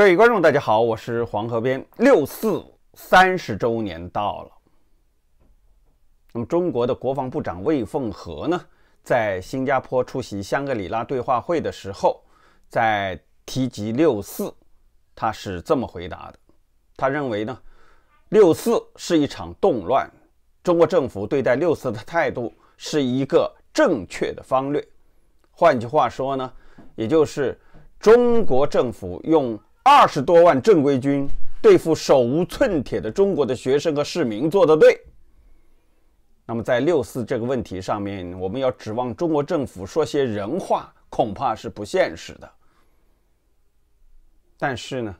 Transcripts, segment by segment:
各位观众，大家好，我是黄河边。六四三十周年到了，那么中国的国防部长魏凤和呢，在新加坡出席香格里拉对话会的时候，在提及六四，他是这么回答的：他认为呢，六四是一场动乱，中国政府对待六四的态度是一个正确的方略。换句话说呢，也就是中国政府用。二十多万正规军对付手无寸铁的中国的学生和市民，做得对。那么，在六四这个问题上面，我们要指望中国政府说些人话，恐怕是不现实的。但是呢，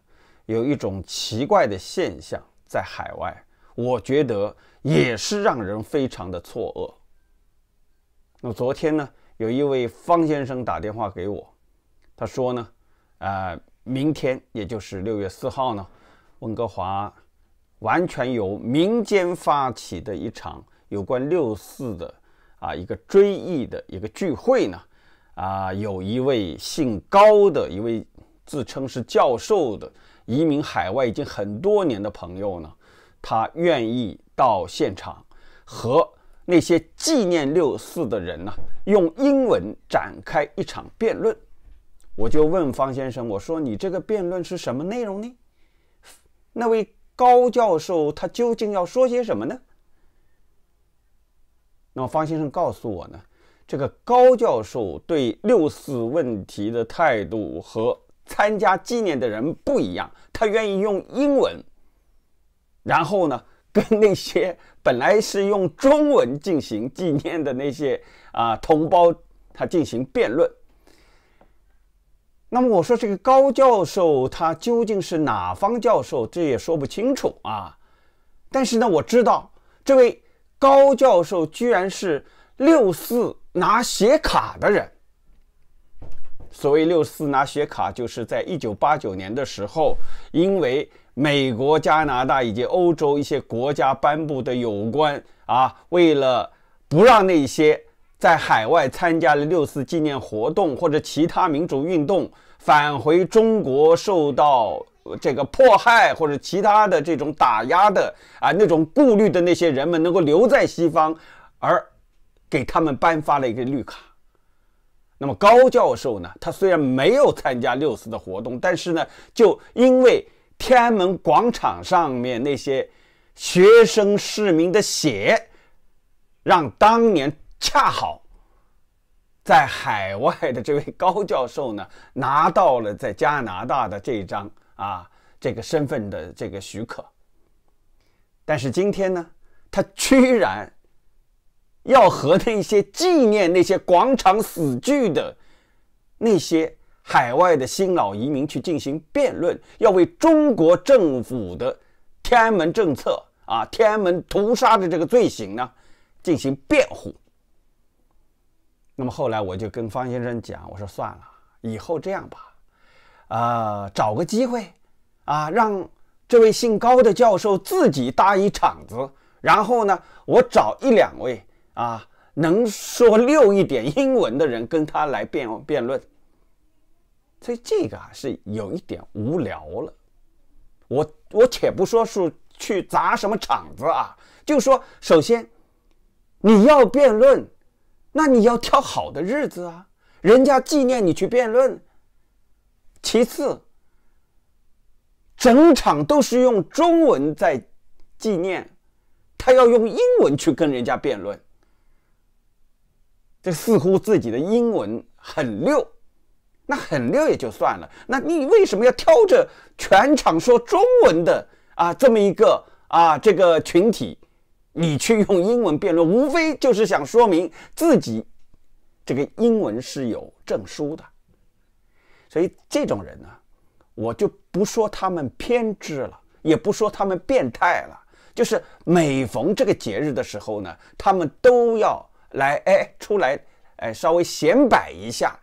有一种奇怪的现象在海外，我觉得也是让人非常的错愕。那么，昨天呢，有一位方先生打电话给我，他说呢，啊。明天，也就是六月四号呢，温哥华完全由民间发起的一场有关六四的啊一个追忆的一个聚会呢，啊，有一位姓高的一位自称是教授的移民海外已经很多年的朋友呢，他愿意到现场和那些纪念六四的人呢，用英文展开一场辩论。我就问方先生：“我说你这个辩论是什么内容呢？那位高教授他究竟要说些什么呢？”那么方先生告诉我呢，这个高教授对六四问题的态度和参加纪念的人不一样，他愿意用英文，然后呢，跟那些本来是用中文进行纪念的那些啊同胞，他进行辩论。那么我说这个高教授他究竟是哪方教授，这也说不清楚啊。但是呢，我知道这位高教授居然是六四拿血卡的人。所谓六四拿血卡，就是在一九八九年的时候，因为美国、加拿大以及欧洲一些国家颁布的有关啊，为了不让那些。在海外参加了六四纪念活动或者其他民主运动，返回中国受到这个迫害或者其他的这种打压的啊那种顾虑的那些人们能够留在西方，而给他们颁发了一个绿卡。那么高教授呢，他虽然没有参加六四的活动，但是呢，就因为天安门广场上面那些学生市民的血，让当年。恰好，在海外的这位高教授呢，拿到了在加拿大的这一张啊这个身份的这个许可。但是今天呢，他居然要和那些纪念那些广场死剧的那些海外的新老移民去进行辩论，要为中国政府的天安门政策啊、天安门屠杀的这个罪行呢进行辩护。那么后来我就跟方先生讲，我说算了，以后这样吧，啊，找个机会，啊，让这位姓高的教授自己搭一场子，然后呢，我找一两位啊能说溜一点英文的人跟他来辩辩论。所以这个啊是有一点无聊了。我我且不说是去砸什么场子啊，就说首先你要辩论。那你要挑好的日子啊，人家纪念你去辩论。其次，整场都是用中文在纪念，他要用英文去跟人家辩论。这似乎自己的英文很溜，那很溜也就算了，那你为什么要挑着全场说中文的啊这么一个啊这个群体？你去用英文辩论，无非就是想说明自己这个英文是有证书的。所以这种人呢，我就不说他们偏执了，也不说他们变态了。就是每逢这个节日的时候呢，他们都要来，哎，出来，哎，稍微显摆一下，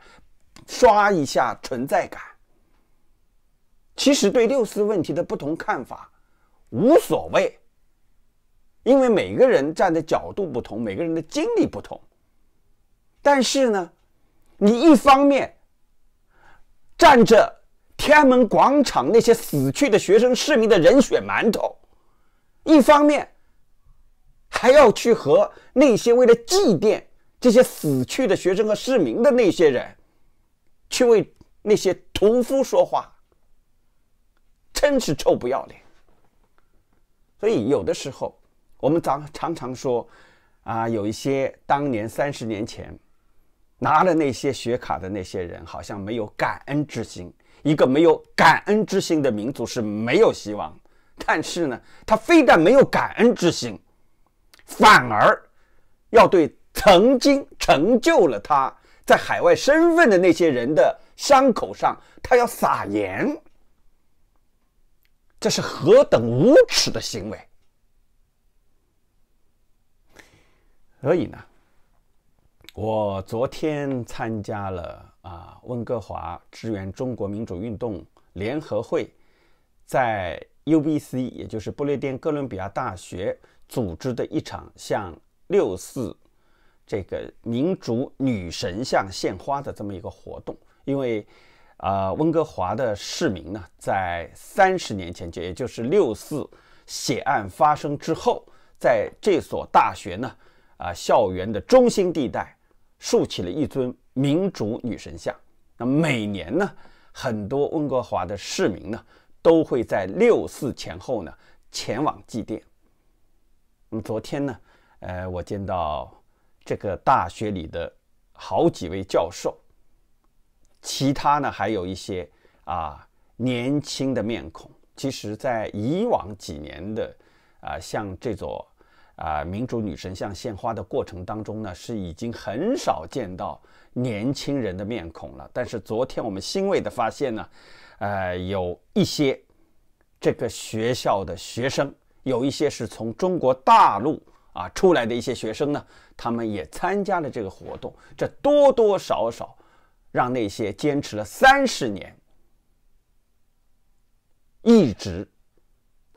刷一下存在感。其实对六四问题的不同看法，无所谓。因为每个人站的角度不同，每个人的经历不同。但是呢，你一方面站着天安门广场那些死去的学生市民的人血馒头，一方面还要去和那些为了祭奠这些死去的学生和市民的那些人，去为那些屠夫说话，真是臭不要脸。所以有的时候。我们常常常说，啊，有一些当年三十年前拿了那些学卡的那些人，好像没有感恩之心。一个没有感恩之心的民族是没有希望。但是呢，他非但没有感恩之心，反而要对曾经成就了他在海外身份的那些人的伤口上，他要撒盐。这是何等无耻的行为！所以呢，我昨天参加了啊，温哥华支援中国民主运动联合会在 U B C，也就是不列颠哥伦比亚大学组织的一场向六四这个民主女神像献花的这么一个活动。因为啊，温哥华的市民呢，在三十年前，就也就是六四血案发生之后，在这所大学呢。啊，校园的中心地带竖起了一尊民主女神像。那每年呢，很多温哥华的市民呢，都会在六四前后呢前往祭奠。那么昨天呢，呃，我见到这个大学里的好几位教授，其他呢还有一些啊年轻的面孔。其实，在以往几年的啊，像这座。啊，民主女神像献花的过程当中呢，是已经很少见到年轻人的面孔了。但是昨天我们欣慰的发现呢，呃，有一些这个学校的学生，有一些是从中国大陆啊出来的一些学生呢，他们也参加了这个活动。这多多少少让那些坚持了三十年一直。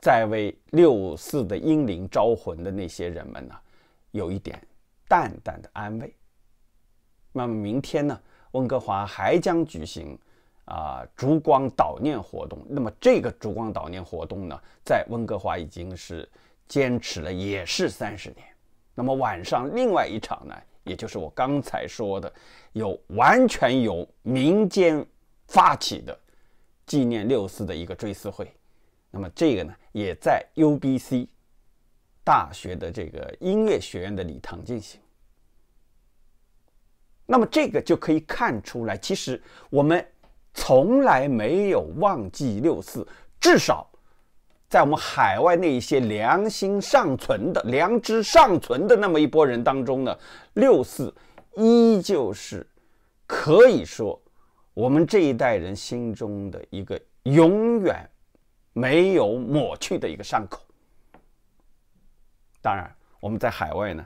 在为六四的英灵招魂的那些人们呢，有一点淡淡的安慰。那么明天呢，温哥华还将举行啊烛光悼念活动。那么这个烛光悼念活动呢，在温哥华已经是坚持了也是三十年。那么晚上另外一场呢，也就是我刚才说的，有完全由民间发起的纪念六四的一个追思会。那么这个呢，也在 UBC 大学的这个音乐学院的礼堂进行。那么这个就可以看出来，其实我们从来没有忘记六四，至少在我们海外那一些良心尚存的、良知尚存的那么一拨人当中呢，六四依旧是可以说我们这一代人心中的一个永远。没有抹去的一个伤口。当然，我们在海外呢，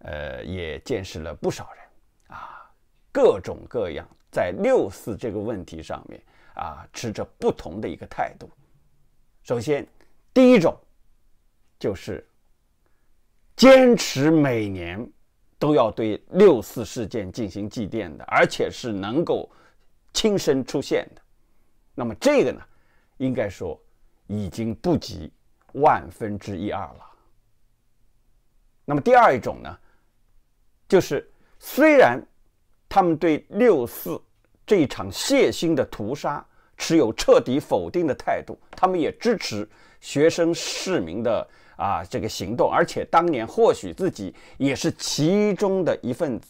呃，也见识了不少人啊，各种各样在六四这个问题上面啊，持着不同的一个态度。首先，第一种就是坚持每年都要对六四事件进行祭奠的，而且是能够亲身出现的。那么这个呢，应该说。已经不及万分之一二了。那么第二一种呢，就是虽然他们对六四这一场血腥的屠杀持有彻底否定的态度，他们也支持学生市民的啊这个行动，而且当年或许自己也是其中的一份子，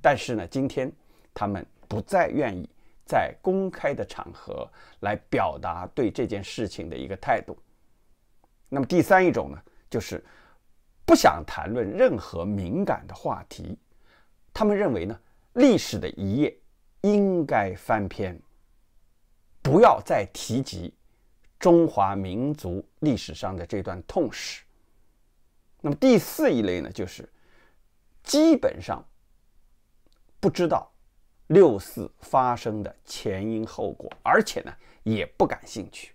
但是呢，今天他们不再愿意。在公开的场合来表达对这件事情的一个态度。那么第三一种呢，就是不想谈论任何敏感的话题。他们认为呢，历史的一页应该翻篇，不要再提及中华民族历史上的这段痛史。那么第四一类呢，就是基本上不知道。六四发生的前因后果，而且呢也不感兴趣。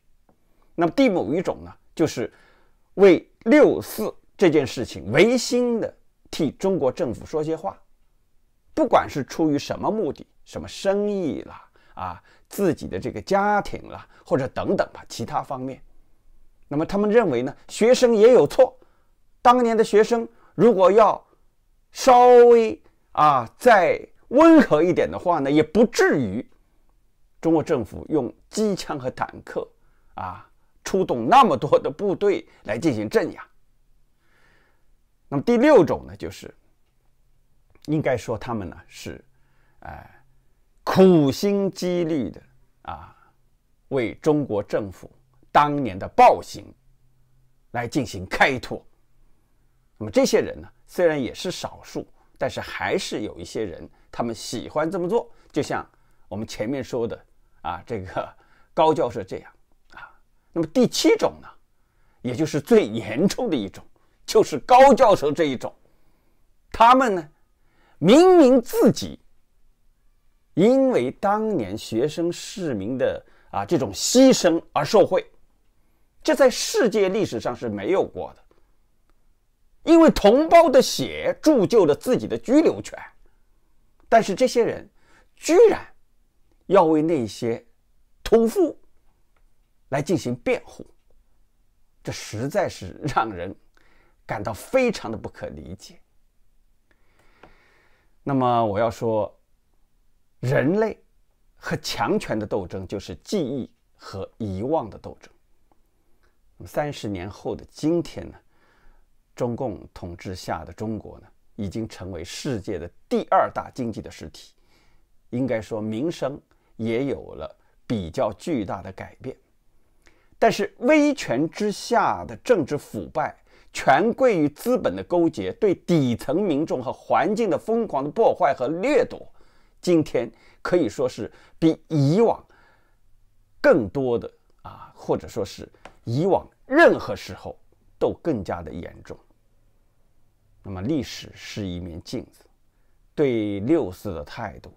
那么第某一种呢，就是为六四这件事情违心的替中国政府说些话，不管是出于什么目的、什么生意啦啊、自己的这个家庭啦，或者等等吧其他方面。那么他们认为呢，学生也有错。当年的学生如果要稍微啊再。温和一点的话呢，也不至于中国政府用机枪和坦克啊出动那么多的部队来进行镇压。那么第六种呢，就是应该说他们呢是，哎，苦心积虑的啊，为中国政府当年的暴行来进行开脱。那么这些人呢，虽然也是少数，但是还是有一些人。他们喜欢这么做，就像我们前面说的啊，这个高教授这样啊。那么第七种呢，也就是最严重的一种，就是高教授这一种。他们呢，明明自己因为当年学生市民的啊这种牺牲而受贿，这在世界历史上是没有过的。因为同胞的血铸就了自己的居留权。但是这些人居然要为那些屠夫来进行辩护，这实在是让人感到非常的不可理解。那么我要说，人类和强权的斗争就是记忆和遗忘的斗争。三十年后的今天呢？中共统治下的中国呢？已经成为世界的第二大经济的实体，应该说民生也有了比较巨大的改变，但是威权之下的政治腐败、权贵与资本的勾结，对底层民众和环境的疯狂的破坏和掠夺，今天可以说是比以往更多的啊，或者说是以往任何时候都更加的严重。那么，历史是一面镜子，对六四的态度，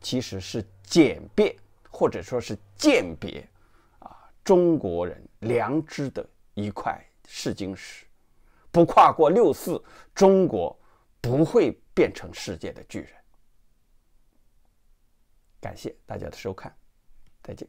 其实是简便或者说是鉴别啊中国人良知的一块试金石。不跨过六四，中国不会变成世界的巨人。感谢大家的收看，再见。